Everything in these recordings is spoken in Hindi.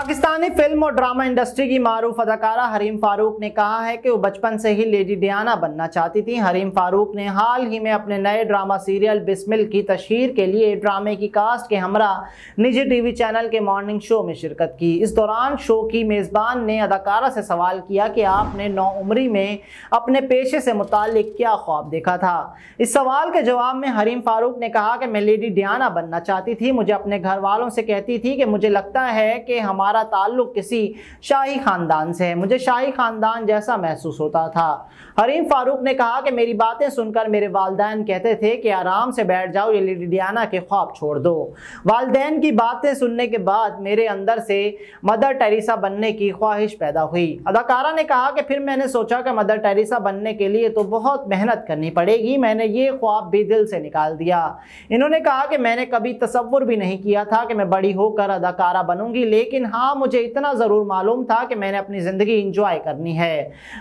पाकिस्तानी फिल्म और ड्रामा इंडस्ट्री की मारूफ अदाकारा हरीम फारूक ने कहा है कि वो बचपन से ही लेडी डियाना बनना चाहती थी हरीम फारूक ने हाल ही में अपने नए ड्रामा सीरियल बिस्मिल की तशहर के लिए ड्रामे की कास्ट के हमरा निजी टीवी चैनल के मॉर्निंग शो में शिरकत की इस दौरान शो की मेज़बान ने अदाकारा से सवाल किया कि आपने नौ उम्री में अपने पेशे से मुतल क्या ख्वाब देखा था इस सवाल के जवाब में हरीम फारूक ने कहा कि मैं लेडी डियाना बनना चाहती थी मुझे अपने घर वालों से कहती थी कि मुझे लगता है कि हमारे हमारा ताल्लुक किसी शाही ख़ानदान से है मुझे शाही ख़ानदान जैसा महसूस होता था हरीम फारूक ने कहा कि मेरी बातें सुनकर मेरे वालदेन कहते थे कि आराम से बैठ जाओ ये लिडियाना के ख्वाब छोड़ दो वालदेन की बातें सुनने के बाद मेरे अंदर से मदर टेरेसा बनने की ख्वाहिश पैदा हुई अदाकारा ने कहा कि फिर मैंने सोचा कि मदर टेरेसा बनने के लिए तो बहुत मेहनत करनी पड़ेगी मैंने ये ख्वाब भी दिल से निकाल दिया इन्होंने कहा कि मैंने कभी तस्वुर भी नहीं किया था कि मैं बड़ी होकर अदाकारा बनूंगी लेकिन हाँ हाँ मुझे इतना ज़रूर मालूम था कि मैंने अपनी ज़िंदगी इंजॉय करनी है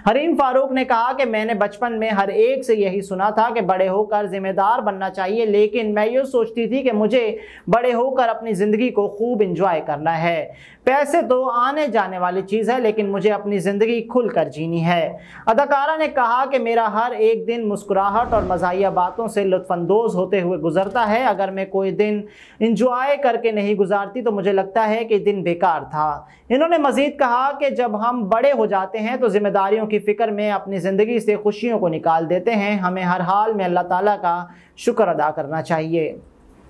हरीम फारूक ने कहा कि मैंने बचपन में हर एक से यही सुना था कि बड़े होकर ज़िम्मेदार बनना चाहिए लेकिन मैं ये सोचती थी कि मुझे बड़े होकर अपनी ज़िंदगी को खूब इंजॉय करना है पैसे तो आने जाने वाली चीज़ है लेकिन मुझे अपनी ज़िंदगी खुल कर जीनी है अदाकारा ने कहा कि मेरा हर एक दिन मुस्कुराहट और मजाया बातों से लुफानंदोज़ होते हुए गुजरता है अगर मैं कोई दिन इंजॉय करके नहीं गुजारती तो मुझे लगता है कि दिन बेकार करार था इन्होंने मजीद कहा कि जब हम बड़े हो जाते हैं तो ज़िम्मेदारियों की फ़िक्र में अपनी ज़िंदगी से खुशियों को निकाल देते हैं हमें हर हाल में अल्लाह ताला का शुक्र अदा करना चाहिए